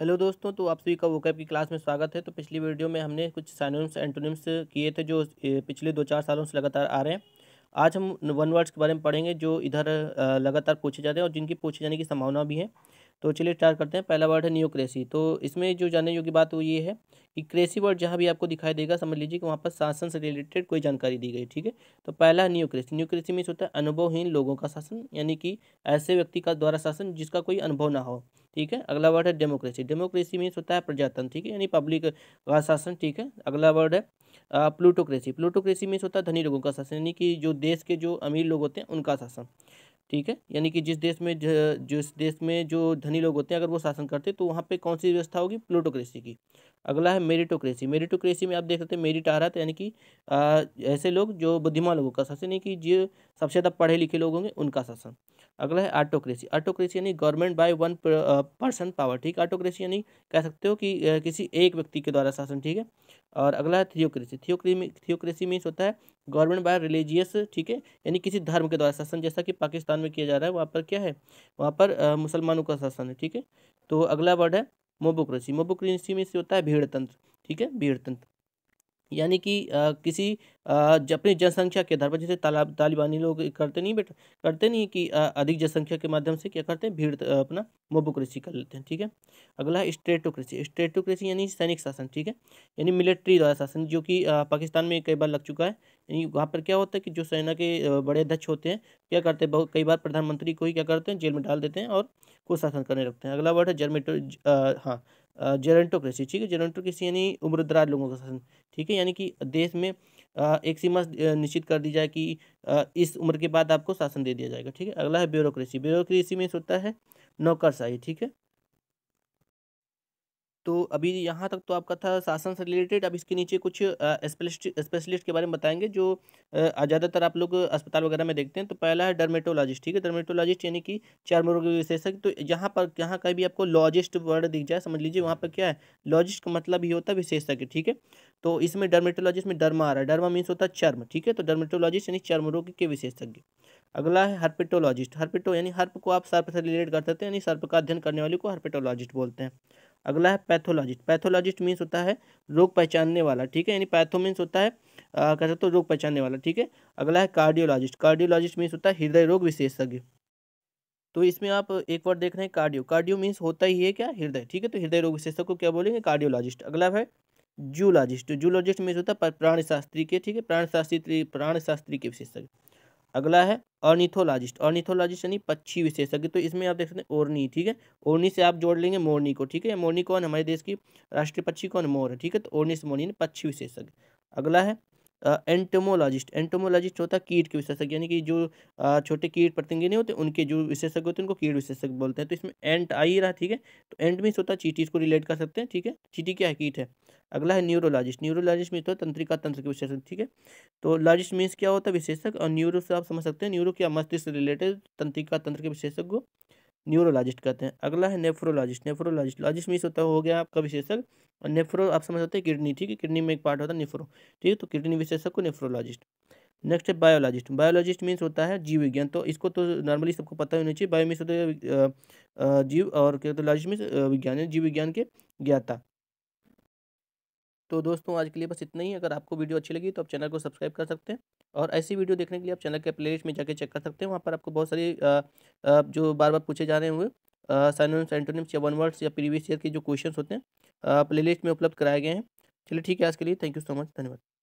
hello दोस्तों तो आप सभी का वोकैब की क्लास में स्वागत है तो पिछली वीडियो में हमने कुछ साइनोम्स एंटोनिम्स किए थे जो पिछले दो चार सालों से लगातार आ रहे हैं आज हम वन वर्ड्स के बारे में पढ़ेंगे जो इधर लगातार पूछे जाते हैं और जिनकी पूछे जाने की संभावना भी है तो चलिए स्टार्ट करते हैं पहला वर्ड है न्यूक्रेसी तो इसमें जो जानने योग्य बात वो ये है कि क्रेसी वर्ड जहाँ भी आपको दिखाई देगा समझ लीजिए कि वहाँ पर शासन से रिलेटेड कोई जानकारी दी गई ठीक है तो पहला न्यूक्रेसी न्यूक्रेसी मीन्स होता है अनुभवहीन लोगों का शासन यानी कि ऐसे व्यक्ति का द्वारा शासन जिसका कोई अनुभव ना हो ठीक है अगला वर्ड है डेमोक्रेसी डेमोक्रेसी मीन्स होता है प्रजातंत्र ठीक है यानी पब्लिक का शासन ठीक है अगला वर्ड है प्लूटोक्रेसी प्लूटोक्रेसी मीन्स होता है धनी लोगों का शासन यानी कि जो देश के जो अमीर लोग होते हैं उनका शासन ठीक है यानी कि जिस देश में जिस देश में जो धनी लोग होते हैं अगर वो शासन करते तो वहाँ पे कौन सी व्यवस्था होगी प्लूटोक्रेसी की अगला है मेरिटोक्रेसी मेरिटोक्रेसी में आप देख सकते हैं मेरिट आ रहा था यानी कि ऐसे लोग जो बुद्धिमान लोगों का शासन यानी कि जो सबसे ज़्यादा पढ़े लिखे लोग होंगे उनका शासन अगला है आटोक्रेसी आटोक्रेसी यानी government by one person power ठीक आटोक्रेसी यानी कह सकते हो कि किसी एक व्यक्ति के द्वारा शासन ठीक है और अगला है थियोक्रेसी थियोक्रेसी थियोक्रेसी मीन्स होता है गवर्नमेंट बाय रिलीजियस ठीक है यानी किसी धर्म के द्वारा शासन जैसा कि पाकिस्तान में किया जा रहा है वहाँ पर क्या है वहाँ पर मुसलमानों का शासन है ठीक है तो अगला वर्ड है मोबोक्रेसी मोबोक्रेसी में से होता है भीड़ तंत्र ठीक है भीड़ तंत्र यानी कि आ, किसी अपनी जनसंख्या के आधार पर जैसे तालाब तालिबानी लोग करते नहीं बेटा करते नहीं कि आ, अधिक जनसंख्या के माध्यम से क्या करते हैं भीड़ अपना मोबोक्रेसी कर लेते हैं ठीक है अगला है स्टेटोक्रेसी स्टेटोक्रेसी यानी सैनिक शासन ठीक है यानी मिलिट्री द्वारा शासन जो कि पाकिस्तान में कई बार लग चुका है यानी वहाँ पर क्या होता है कि जो सेना के बड़े अध्यक्ष होते हैं क्या करते हैं बहुत कई बार प्रधानमंत्री को ही क्या करते हैं जेल में डाल देते हैं और कुछ शासन करने रखते हैं अगला वर्ड है जर्मेटो हाँ जेरेंटोक्रेसी ठीक है जेरेंटोक्रेसी यानी उम्रदराज लोगों का शासन ठीक है यानी कि देश में एक सीमा निश्चित कर दी जाए कि इस उम्र के बाद आपको शासन दे दिया जाएगा ठीक है अगला है ब्यूरोक्रेसी ब्यूरोक्रेसी में होता है नौकरशाही ठीक है तो अभी यहाँ तक तो आपका था शासन से रिलेटेड अब इसके नीचे कुछ स्पेशलिस्ट के बारे में बताएंगे जो ज़्यादातर आप लोग अस्पताल वगैरह में देखते हैं तो पहला है डर्मेटोलॉजिस्ट ठीक है डर्मेटोलॉजिस्ट यानी कि चर्म रोग विशेषज्ञ तो यहाँ पर यहाँ का भी आपको लॉजिस्ट वर्ड दिख जाए समझ लीजिए वहाँ पर क्या है लॉजिस्ट का मतलब ही होता है विशेषज्ञ ठीक है तो इसमें डर्मेटोलॉजिस्ट में डर्मा आ रहा है डर्मा मीन्स होता है चर्म ठीक है तो डर्मेटोलॉजिस्ट यानी चर्म रोग के विशेषज्ञ अगला है हर्पेटोलॉजिस्ट हर्पेटो यानी हर्प को आप सर्प से रिलेट कर सकते हैं यानी सर्प का अध्ययन करने वाले को हर्पेटोलॉजिस्ट बोलते हैं अगला है पैथोलॉजिस्ट पैथोलॉजिस्ट मीन्स होता है रोग पहचानने वाला ठीक है यानी पैथो मीन्स होता है कह सकते हो रोग पहचानने वाला ठीक है अगला है कार्डियोलॉजिस्ट कार्डियोलॉजिस्ट मीन्स होता है हृदय रोग विशेषज्ञ तो इसमें आप एक बार देख रहे हैं कार्डियो कार्डियो मीन्स होता ही है क्या हृदय ठीक है तो हृदय रोग विशेषज्ञ को क्या बोलेंगे कार्डियोलॉजिस्ट अगला है जूलॉजिस्ट जूलॉजिस्ट मीन्स होता है प्राण शास्त्री के ठीक है प्राणशास्त्री प्राणशास्त्री प्राण शास्त्री के विशेषज्ञ अगला है ऑर्निथोलॉजिस्ट ऑर्निथोलॉजिस्ट यानी पक्षी विशेषज्ञ तो इसमें आप देख सकते हैं ओरनी ठीक है ओरनी से आप जोड़ लेंगे मोरनी को ठीक है मोरनी कौन हमारे देश की राष्ट्रीय पक्षी कौन मोर है ठीक है तो ओरनी से मोरनी पक्षी विशेषज्ञ अगला है एंटोमोलॉजिस्ट एंटोमोलॉजिस्ट होता है कीट के विशेषज्ञ यानी कि जो छोटे कीट पतंगे नहीं होते उनके जो विशेषज्ञ होते हैं उनको कीट विशेषज्ञ बोलते हैं तो इसमें एंट आ ही रहा ठीक है तो एंट मीन्स होता है चीटी इसको रिलेट कर सकते हैं ठीक है चीटी क्या है कीट है अगला है न्यूरोलॉजिस्ट न्यूरोलॉजिस्ट मीन्स होता है तंत्रिका तंत्र के विशेषज्ञ ठीक है तो लॉजिस्ट मीन्स क्या होता है विशेषज्ञ और न्यूरो से आप समझ सकते हैं न्यूरो क्या मस्तिष्क से रिलेटेड तंत्रिका तंत्र के विशेषज्ञ न्यूरोलॉजिस्ट कहते हैं अगला है नेफ्रोलॉजिस्ट नेफ्रोलॉजिस्ट लॉजिस्ट मीस होता हो गया आपका विशेषज्ञ और नेफ्रो आप समझ सकते हैं किडनी ठीक है किडनी में एक पार्ट होता है नेफ्रो ठीक है तो किडनी विशेषज्ञ को नेफ्रोलॉजिस्ट नेक्स्ट है बायोलॉजिस्ट बायोलॉजिस्ट मीन्स होता है जीव विज्ञान तो इसको तो नॉर्मली सबको पता होना चाहिए बायो मीस होता है जीव और क्या होता है लॉजिस्ट मीन्स विज्ञान जीव विज्ञान के ज्ञाता तो दोस्तों आज के लिए बस इतना ही अगर आपको वीडियो अच्छी लगी तो आप चैनल को सब्सक्राइब कर सकते हैं और ऐसी वीडियो देखने के लिए आप चैनल के प्ले में जाकर चेक कर सकते हैं वहाँ पर आपको बहुत सारी जो बार बार पूछे जा रहे हुए साइनोनिम्स एंटोनिम्स या वन वर्ड्स या प्रीवियस ईयर के जो क्वेश्चन होते हैं प्ले में उपलब्ध कराए गए हैं चलिए ठीक है आज के लिए थैंक यू सो मच धन्यवाद